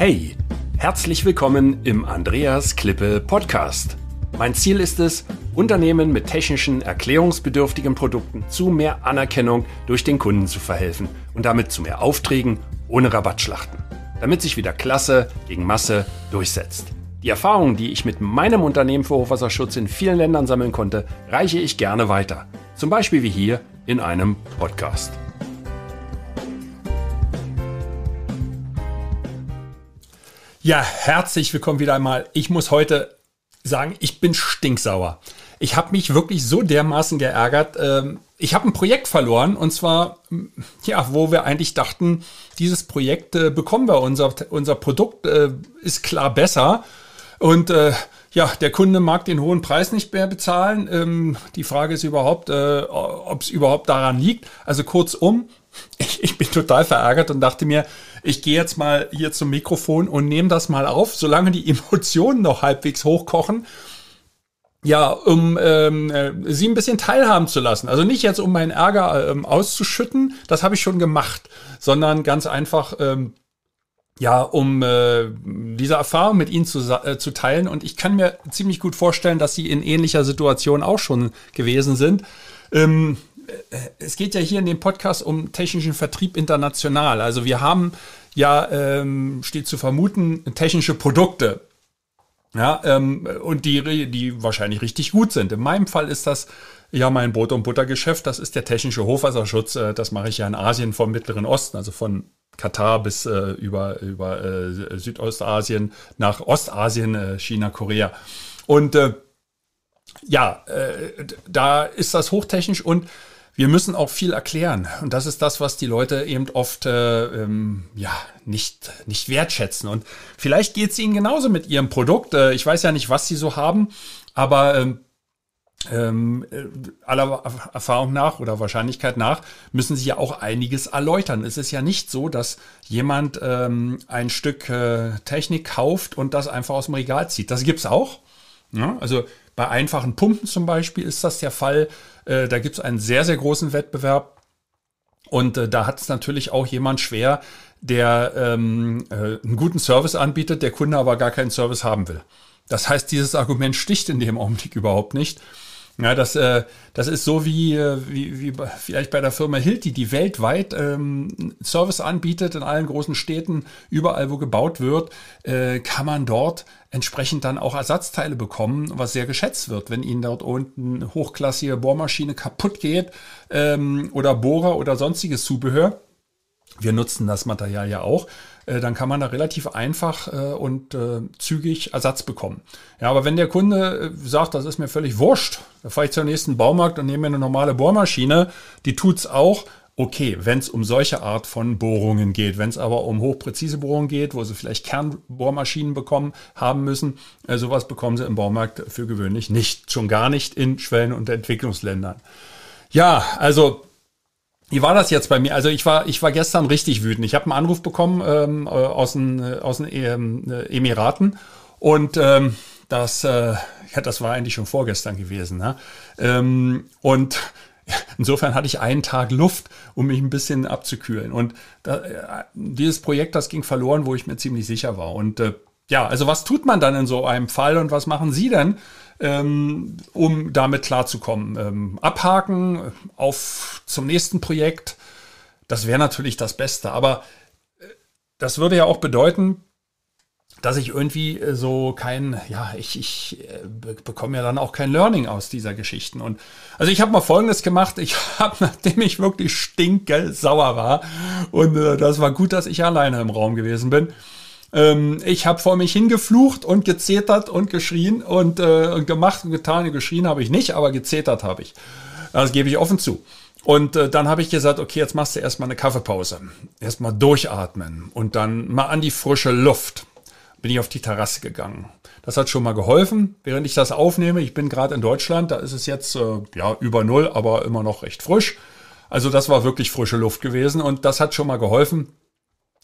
Hey, herzlich willkommen im Andreas Klippe Podcast. Mein Ziel ist es, Unternehmen mit technischen, erklärungsbedürftigen Produkten zu mehr Anerkennung durch den Kunden zu verhelfen und damit zu mehr Aufträgen ohne Rabattschlachten, damit sich wieder Klasse gegen Masse durchsetzt. Die Erfahrungen, die ich mit meinem Unternehmen für Hochwasserschutz in vielen Ländern sammeln konnte, reiche ich gerne weiter. Zum Beispiel wie hier in einem Podcast. Ja, herzlich willkommen wieder einmal. Ich muss heute sagen, ich bin stinksauer. Ich habe mich wirklich so dermaßen geärgert. Ähm, ich habe ein Projekt verloren und zwar, ja, wo wir eigentlich dachten, dieses Projekt äh, bekommen wir, unser, unser Produkt äh, ist klar besser. Und äh, ja, der Kunde mag den hohen Preis nicht mehr bezahlen. Ähm, die Frage ist überhaupt, ob es überhaupt daran liegt. Also kurzum, ich, bin total verärgert und dachte mir, ich gehe jetzt mal hier zum Mikrofon und nehme das mal auf, solange die Emotionen noch halbwegs hochkochen. Ja, um ähm, äh, sie ein bisschen teilhaben zu lassen. Also nicht jetzt, um meinen Ärger ähm, auszuschütten, das habe ich schon gemacht, sondern ganz einfach, ähm, ja, um äh, diese Erfahrung mit ihnen zu, äh, zu teilen. Und ich kann mir ziemlich gut vorstellen, dass sie in ähnlicher Situation auch schon gewesen sind. Ähm, äh, es geht ja hier in dem Podcast um technischen Vertrieb international. Also wir haben ja, ähm, steht zu vermuten, technische Produkte. Ja, ähm, und die, die wahrscheinlich richtig gut sind. In meinem Fall ist das ja mein Brot- und Buttergeschäft, das ist der technische Hochwasserschutz. Äh, das mache ich ja in Asien vom Mittleren Osten, also von Katar bis äh, über, über äh, Südostasien nach Ostasien, äh, China, Korea. Und äh, ja, da ist das hochtechnisch und wir müssen auch viel erklären. Und das ist das, was die Leute eben oft äh, ähm, ja, nicht, nicht wertschätzen. Und vielleicht geht es ihnen genauso mit ihrem Produkt. Äh, ich weiß ja nicht, was sie so haben, aber ähm, ähm, äh, aller Erfahrung nach oder Wahrscheinlichkeit nach müssen sie ja auch einiges erläutern. Es ist ja nicht so, dass jemand ähm, ein Stück äh, Technik kauft und das einfach aus dem Regal zieht. Das gibt's auch. Ja? Ne? Also bei einfachen Pumpen zum Beispiel ist das der Fall. Äh, da gibt es einen sehr, sehr großen Wettbewerb. Und äh, da hat es natürlich auch jemand schwer, der ähm, äh, einen guten Service anbietet, der Kunde aber gar keinen Service haben will. Das heißt, dieses Argument sticht in dem Augenblick überhaupt nicht. Ja, das, äh, das ist so wie, äh, wie, wie vielleicht bei der Firma Hilti, die weltweit ähm, Service anbietet in allen großen Städten, überall wo gebaut wird, äh, kann man dort entsprechend dann auch Ersatzteile bekommen, was sehr geschätzt wird, wenn Ihnen dort unten hochklassige Bohrmaschine kaputt geht ähm, oder Bohrer oder sonstiges Zubehör wir nutzen das Material ja auch, äh, dann kann man da relativ einfach äh, und äh, zügig Ersatz bekommen. Ja, aber wenn der Kunde äh, sagt, das ist mir völlig wurscht, dann fahre ich zum nächsten Baumarkt und nehme mir eine normale Bohrmaschine, die tut es auch. Okay, wenn es um solche Art von Bohrungen geht, wenn es aber um hochpräzise Bohrungen geht, wo sie vielleicht Kernbohrmaschinen bekommen haben müssen, äh, sowas bekommen sie im Baumarkt für gewöhnlich nicht, schon gar nicht in Schwellen- und Entwicklungsländern. Ja, also wie war das jetzt bei mir? Also ich war, ich war gestern richtig wütend. Ich habe einen Anruf bekommen ähm, äh, aus den, äh, aus den äh, ähm, Emiraten und ähm, das, äh, ja, das war eigentlich schon vorgestern gewesen. Ne? Ähm, und Insofern hatte ich einen Tag Luft, um mich ein bisschen abzukühlen. Und da, dieses Projekt, das ging verloren, wo ich mir ziemlich sicher war. Und äh, ja, also was tut man dann in so einem Fall und was machen Sie denn, ähm, um damit klarzukommen? Ähm, abhaken, äh, auf zum nächsten Projekt, das wäre natürlich das Beste. Aber äh, das würde ja auch bedeuten, dass ich irgendwie äh, so kein, ja, ich, ich bekomme ja dann auch kein Learning aus dieser Geschichten. Und also ich habe mal Folgendes gemacht. Ich habe, nachdem ich wirklich stinke sauer war, und äh, das war gut, dass ich alleine im Raum gewesen bin, ähm, ich habe vor mich hingeflucht und gezetert und geschrien und, äh, und gemacht und getan. Geschrien habe ich nicht, aber gezetert habe ich. Das gebe ich offen zu. Und äh, dann habe ich gesagt, okay, jetzt machst du erstmal eine Kaffeepause. Erstmal durchatmen und dann mal an die frische Luft. Bin ich auf die Terrasse gegangen. Das hat schon mal geholfen. Während ich das aufnehme, ich bin gerade in Deutschland, da ist es jetzt äh, ja über null, aber immer noch recht frisch. Also das war wirklich frische Luft gewesen und das hat schon mal geholfen.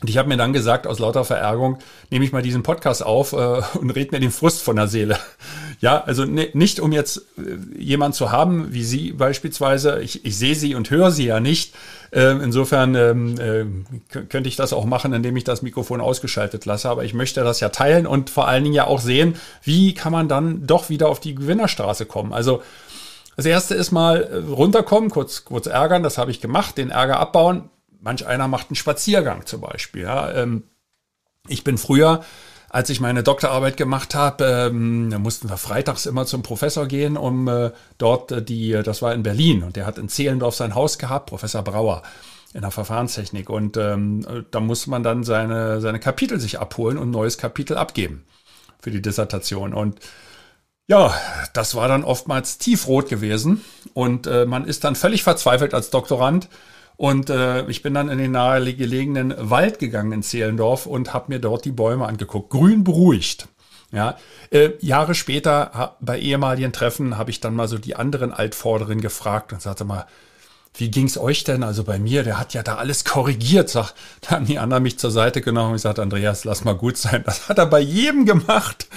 Und ich habe mir dann gesagt, aus lauter Verärgerung, nehme ich mal diesen Podcast auf äh, und rede mir den Frust von der Seele. Ja, also ne, nicht um jetzt äh, jemand zu haben, wie Sie beispielsweise. Ich, ich sehe Sie und höre Sie ja nicht. Äh, insofern ähm, äh, könnte ich das auch machen, indem ich das Mikrofon ausgeschaltet lasse. Aber ich möchte das ja teilen und vor allen Dingen ja auch sehen, wie kann man dann doch wieder auf die Gewinnerstraße kommen. Also das erste ist mal äh, runterkommen, kurz, kurz ärgern. Das habe ich gemacht, den Ärger abbauen manch einer macht einen Spaziergang zum Beispiel. Ja. Ähm, ich bin früher, als ich meine Doktorarbeit gemacht habe, ähm, da mussten wir freitags immer zum Professor gehen, um äh, dort äh, die, das war in Berlin und der hat in Zehlendorf sein Haus gehabt, Professor Brauer in der Verfahrenstechnik. Und ähm, da muss man dann seine, seine Kapitel sich abholen und ein neues Kapitel abgeben für die Dissertation. Und ja, das war dann oftmals tiefrot gewesen. Und äh, man ist dann völlig verzweifelt als Doktorand, und äh, ich bin dann in den nahegelegenen Wald gegangen in Zehlendorf und habe mir dort die Bäume angeguckt. Grün beruhigt. Ja, äh, Jahre später bei ehemaligen Treffen habe ich dann mal so die anderen Altvorderen gefragt und sagte mal, wie ging's euch denn? Also bei mir, der hat ja da alles korrigiert. Sag, da haben die anderen mich zur Seite genommen und gesagt, Andreas, lass mal gut sein. Das hat er bei jedem gemacht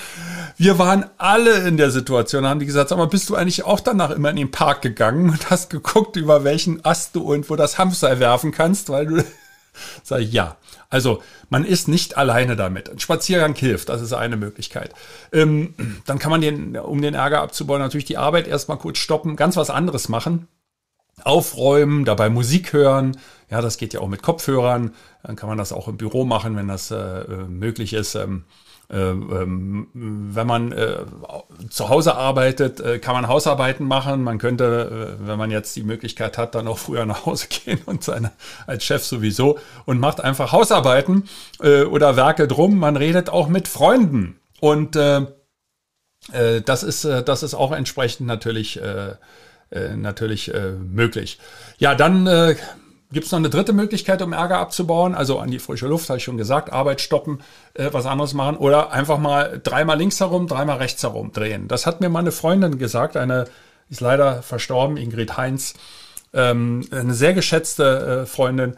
wir waren alle in der Situation, haben die gesagt, sag mal, bist du eigentlich auch danach immer in den Park gegangen und hast geguckt, über welchen Ast du und wo das Hamster werfen kannst, weil du, sag ich, ja. Also, man ist nicht alleine damit. Ein Spaziergang hilft, das ist eine Möglichkeit. Ähm, dann kann man den, um den Ärger abzubauen, natürlich die Arbeit erstmal kurz stoppen, ganz was anderes machen aufräumen, dabei Musik hören. Ja, das geht ja auch mit Kopfhörern. Dann kann man das auch im Büro machen, wenn das äh, möglich ist. Ähm, äh, ähm, wenn man äh, zu Hause arbeitet, äh, kann man Hausarbeiten machen. Man könnte, wenn man jetzt die Möglichkeit hat, dann auch früher nach Hause gehen und seine, als Chef sowieso und macht einfach Hausarbeiten oder Werke drum. Man redet auch mit Freunden. Und das ist, das ist auch entsprechend natürlich, natürlich möglich. Ja, dann Gibt es noch eine dritte Möglichkeit, um Ärger abzubauen? Also an die frische Luft, habe ich schon gesagt, Arbeit stoppen, äh, was anderes machen oder einfach mal dreimal links herum, dreimal rechts herum drehen. Das hat mir meine Freundin gesagt, eine ist leider verstorben, Ingrid Heinz, ähm, eine sehr geschätzte äh, Freundin.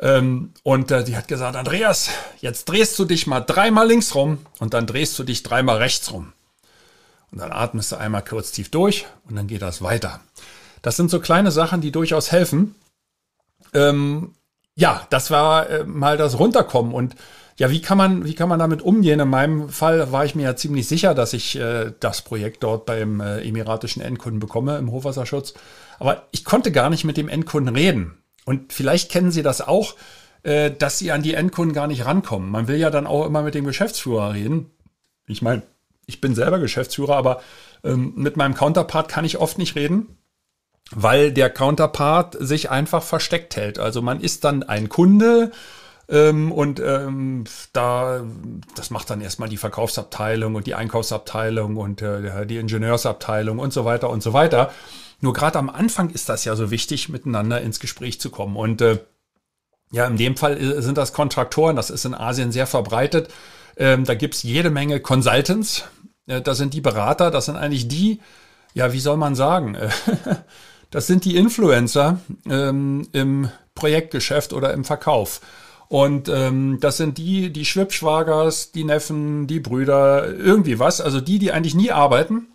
Ähm, und äh, die hat gesagt, Andreas, jetzt drehst du dich mal dreimal links rum und dann drehst du dich dreimal rechts rum. Und dann atmest du einmal kurz tief durch und dann geht das weiter. Das sind so kleine Sachen, die durchaus helfen. Ähm, ja, das war äh, mal das Runterkommen und ja, wie kann man, wie kann man damit umgehen? In meinem Fall war ich mir ja ziemlich sicher, dass ich äh, das Projekt dort beim äh, emiratischen Endkunden bekomme im Hochwasserschutz. Aber ich konnte gar nicht mit dem Endkunden reden. Und vielleicht kennen Sie das auch, äh, dass Sie an die Endkunden gar nicht rankommen. Man will ja dann auch immer mit dem Geschäftsführer reden. Ich meine, ich bin selber Geschäftsführer, aber ähm, mit meinem Counterpart kann ich oft nicht reden weil der Counterpart sich einfach versteckt hält. Also man ist dann ein Kunde ähm, und ähm, da, das macht dann erstmal die Verkaufsabteilung und die Einkaufsabteilung und äh, die Ingenieursabteilung und so weiter und so weiter. Nur gerade am Anfang ist das ja so wichtig, miteinander ins Gespräch zu kommen. Und äh, ja, in dem Fall äh, sind das Kontraktoren, das ist in Asien sehr verbreitet. Ähm, da es jede Menge Consultants, äh, das sind die Berater, das sind eigentlich die, ja, wie soll man sagen? Das sind die Influencer ähm, im Projektgeschäft oder im Verkauf. Und ähm, das sind die, die Schwippschwagers, die Neffen, die Brüder, irgendwie was. Also die, die eigentlich nie arbeiten,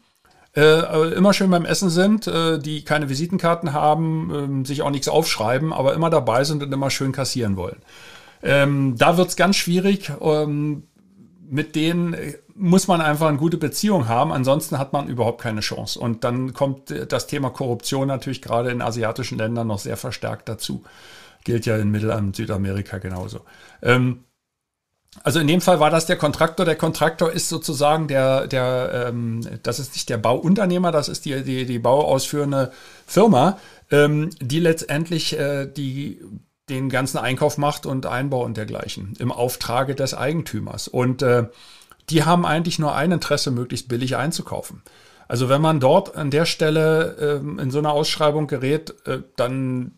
äh, äh immer schön beim Essen sind, äh, die keine Visitenkarten haben, äh, sich auch nichts aufschreiben, aber immer dabei sind und immer schön kassieren wollen. Ähm, da wird's ganz schwierig. Ähm, mit denen äh, muss man einfach eine gute Beziehung haben, ansonsten hat man überhaupt keine Chance. Und dann kommt äh, das Thema Korruption natürlich gerade in asiatischen Ländern noch sehr verstärkt dazu. Gilt ja in Mittel- und Südamerika genauso. Ähm, also in dem Fall war das der Kontraktor. Der Kontraktor ist sozusagen der, der ähm, das ist nicht der Bauunternehmer, das ist die, die, die bauausführende Firma, ähm, die letztendlich äh, die, den ganzen Einkauf macht und Einbau und dergleichen im Auftrage des Eigentümers. Und äh, die haben eigentlich nur ein Interesse, möglichst billig einzukaufen. Also wenn man dort an der Stelle ähm, in so einer Ausschreibung gerät, äh, dann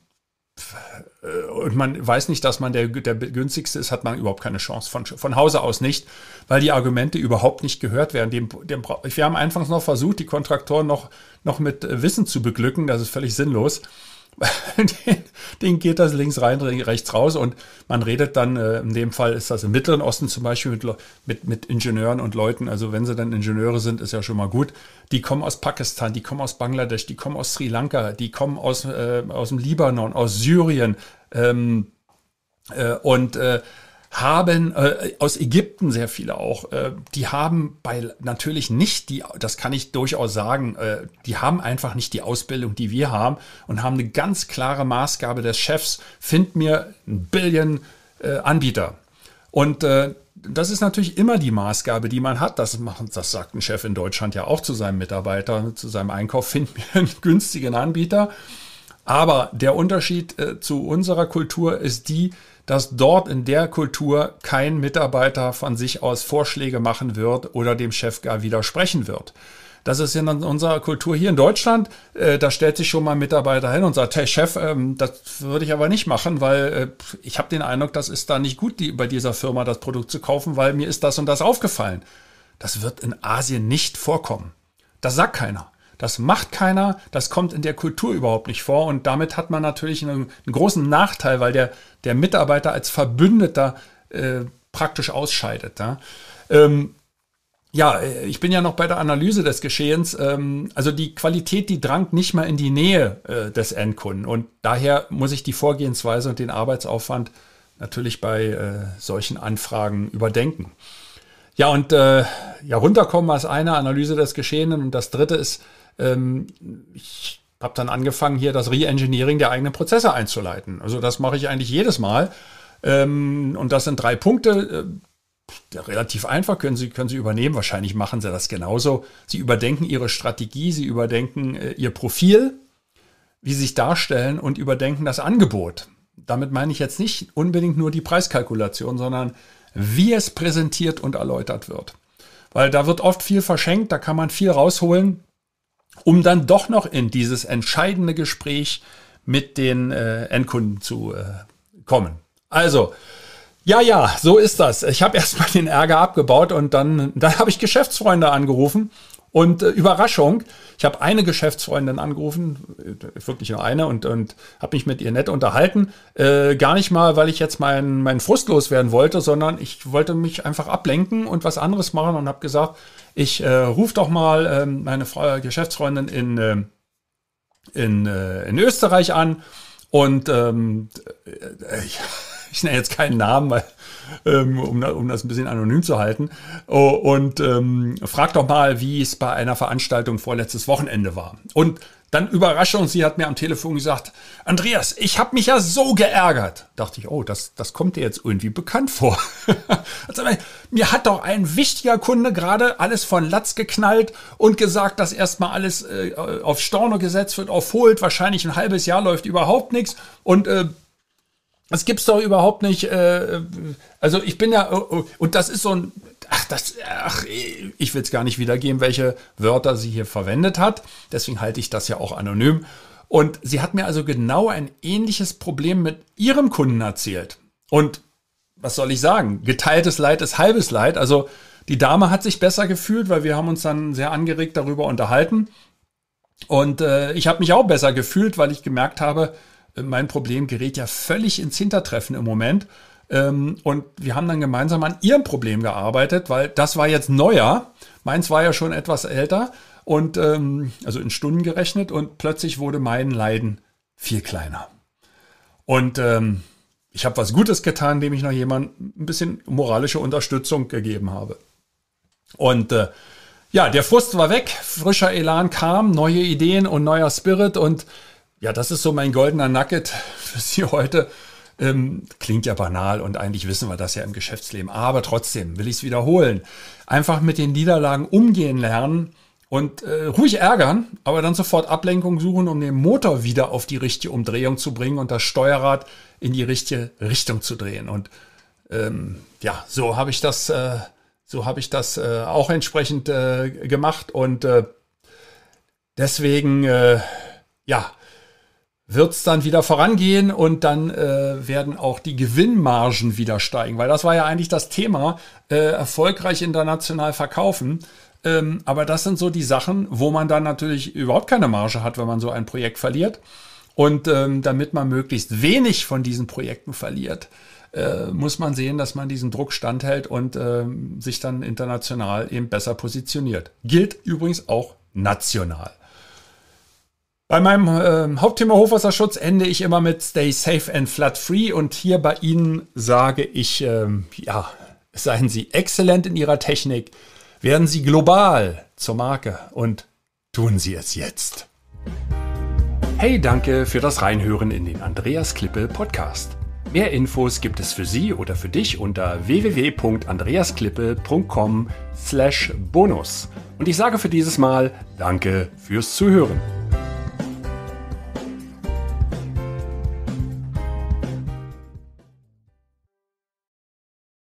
äh, und man weiß nicht, dass man der, der günstigste ist, hat man überhaupt keine Chance. Von, von Hause aus nicht, weil die Argumente überhaupt nicht gehört werden. Dem, dem, wir haben anfangs noch versucht, die Kontraktoren noch, noch mit äh, Wissen zu beglücken. Das ist völlig sinnlos. Ding geht das links rein, rechts raus und man redet dann, äh, in dem Fall ist das im Mittleren Osten zum Beispiel mit, mit, mit Ingenieuren und Leuten, also wenn sie dann Ingenieure sind, ist ja schon mal gut. Die kommen aus Pakistan, die kommen aus Bangladesch, die kommen aus Sri Lanka, die kommen aus, äh, aus dem Libanon, aus Syrien ähm, äh, und äh, haben, äh, aus Ägypten sehr viele auch, äh, die haben bei natürlich nicht die, das kann ich durchaus sagen, äh, die haben einfach nicht die Ausbildung, die wir haben und haben eine ganz klare Maßgabe des Chefs, find mir ein Billion äh, Anbieter. Und äh, das ist natürlich immer die Maßgabe, die man hat. Das, machen, das sagt ein Chef in Deutschland ja auch zu seinem Mitarbeiter, zu seinem Einkauf, find mir einen günstigen Anbieter. Aber der Unterschied äh, zu unserer Kultur ist die, dass dort in der Kultur kein Mitarbeiter von sich aus Vorschläge machen wird oder dem Chef gar widersprechen wird. Das ist in unserer Kultur hier in Deutschland. Äh, da stellt sich schon mal ein Mitarbeiter hin und sagt, hey Chef, ähm, das würde ich aber nicht machen, weil äh, ich habe den Eindruck, das ist da nicht gut, die, bei dieser Firma das Produkt zu kaufen, weil mir ist das und das aufgefallen. Das wird in Asien nicht vorkommen. Das sagt keiner. Das macht keiner, das kommt in der Kultur überhaupt nicht vor und damit hat man natürlich einen, einen großen Nachteil, weil der, der Mitarbeiter als Verbündeter äh, praktisch ausscheidet. Ja? Ähm, ja, äh, ich bin ja noch bei der Analyse des Geschehens. Ähm, also die Qualität, die drangt nicht mal in die Nähe äh, des Endkunden. Und daher muss ich die Vorgehensweise und den Arbeitsaufwand natürlich bei äh, solchen Anfragen überdenken. Ja, und ja, runterkommen als eine Analyse des Geschehenen. Und das dritte ist ähm, ich habe dann angefangen, hier das Re-Engineering der eigenen Prozesse einzuleiten. Also das mache ich eigentlich jedes Mal. Ähm, und das sind drei Punkte. Äh, relativ einfach können Sie, können Sie übernehmen. Wahrscheinlich machen Sie das genauso. Sie überdenken Ihre Strategie, Sie überdenken äh, Ihr Profil, wie Sie sich darstellen und überdenken das Angebot. Damit meine ich jetzt nicht unbedingt nur die Preiskalkulation, sondern wie es präsentiert und erläutert wird. Weil da wird oft viel verschenkt, da kann man viel rausholen um dann doch noch in dieses entscheidende Gespräch mit den äh, Endkunden zu äh, kommen. Also, ja, ja, so ist das. Ich habe erstmal den Ärger abgebaut und dann, dann habe ich Geschäftsfreunde angerufen und äh, Überraschung, ich habe eine Geschäftsfreundin angerufen, äh, wirklich nur eine, und, und habe mich mit ihr nett unterhalten. Äh, gar nicht mal, weil ich jetzt meinen mein Frust loswerden wollte, sondern ich wollte mich einfach ablenken und was anderes machen und habe gesagt, ich äh, rufe doch mal äh, meine Frau, Geschäftsfreundin in, äh, in, äh, in Österreich an und ähm, äh, äh, ich, ich nenne jetzt keinen Namen, weil ähm, um, um, das ein bisschen anonym zu halten. Oh, und ähm, frag doch mal, wie es bei einer Veranstaltung vorletztes Wochenende war. Und dann Überraschung, sie hat mir am Telefon gesagt, Andreas, ich habe mich ja so geärgert. Dachte ich, oh, das, das kommt dir jetzt irgendwie bekannt vor. also, mir hat doch ein wichtiger Kunde gerade alles von Latz geknallt und gesagt, dass erstmal alles äh, auf Storno gesetzt wird, auf Holt, wahrscheinlich ein halbes Jahr läuft überhaupt nichts. Und äh, das gibt's doch überhaupt nicht. Äh, also ich bin ja, oh, oh, und das ist so ein, ach, das, ach, ich will es gar nicht wiedergeben, welche Wörter sie hier verwendet hat. Deswegen halte ich das ja auch anonym. Und sie hat mir also genau ein ähnliches Problem mit ihrem Kunden erzählt. Und was soll ich sagen? Geteiltes Leid ist halbes Leid. Also die Dame hat sich besser gefühlt, weil wir haben uns dann sehr angeregt darüber unterhalten. Und äh, ich habe mich auch besser gefühlt, weil ich gemerkt habe, mein Problem gerät ja völlig ins Hintertreffen im Moment. Ähm, und wir haben dann gemeinsam an ihrem Problem gearbeitet, weil das war jetzt neuer. Meins war ja schon etwas älter und ähm, also in Stunden gerechnet und plötzlich wurde mein Leiden viel kleiner. Und ähm, ich habe was Gutes getan, indem ich noch jemandem ein bisschen moralische Unterstützung gegeben habe. Und äh, ja, der Frust war weg, frischer Elan kam, neue Ideen und neuer Spirit und ja, das ist so mein goldener Nugget für Sie heute. Ähm, klingt ja banal und eigentlich wissen wir das ja im Geschäftsleben. Aber trotzdem will ich es wiederholen. Einfach mit den Niederlagen umgehen lernen und äh, ruhig ärgern, aber dann sofort Ablenkung suchen, um den Motor wieder auf die richtige Umdrehung zu bringen und das Steuerrad in die richtige Richtung zu drehen. Und ähm, ja, so habe ich das, äh, so habe ich das äh, auch entsprechend äh, gemacht und äh, deswegen, äh, ja, wird es dann wieder vorangehen und dann äh, werden auch die Gewinnmargen wieder steigen, weil das war ja eigentlich das Thema, äh, erfolgreich international verkaufen. Ähm, aber das sind so die Sachen, wo man dann natürlich überhaupt keine Marge hat, wenn man so ein Projekt verliert. Und ähm, damit man möglichst wenig von diesen Projekten verliert, äh, muss man sehen, dass man diesen Druck standhält und ähm, sich dann international eben besser positioniert. Gilt übrigens auch national. Bei meinem äh, Hauptthema Hochwasserschutz ende ich immer mit Stay safe and flood free und hier bei Ihnen sage ich, ähm, ja, seien Sie exzellent in Ihrer Technik, werden Sie global zur Marke und tun Sie es jetzt. Hey, danke für das Reinhören in den Andreas Klippe Podcast. Mehr Infos gibt es für Sie oder für dich unter www.andreasklippe.com/bonus. slash Und ich sage für dieses Mal Danke fürs Zuhören.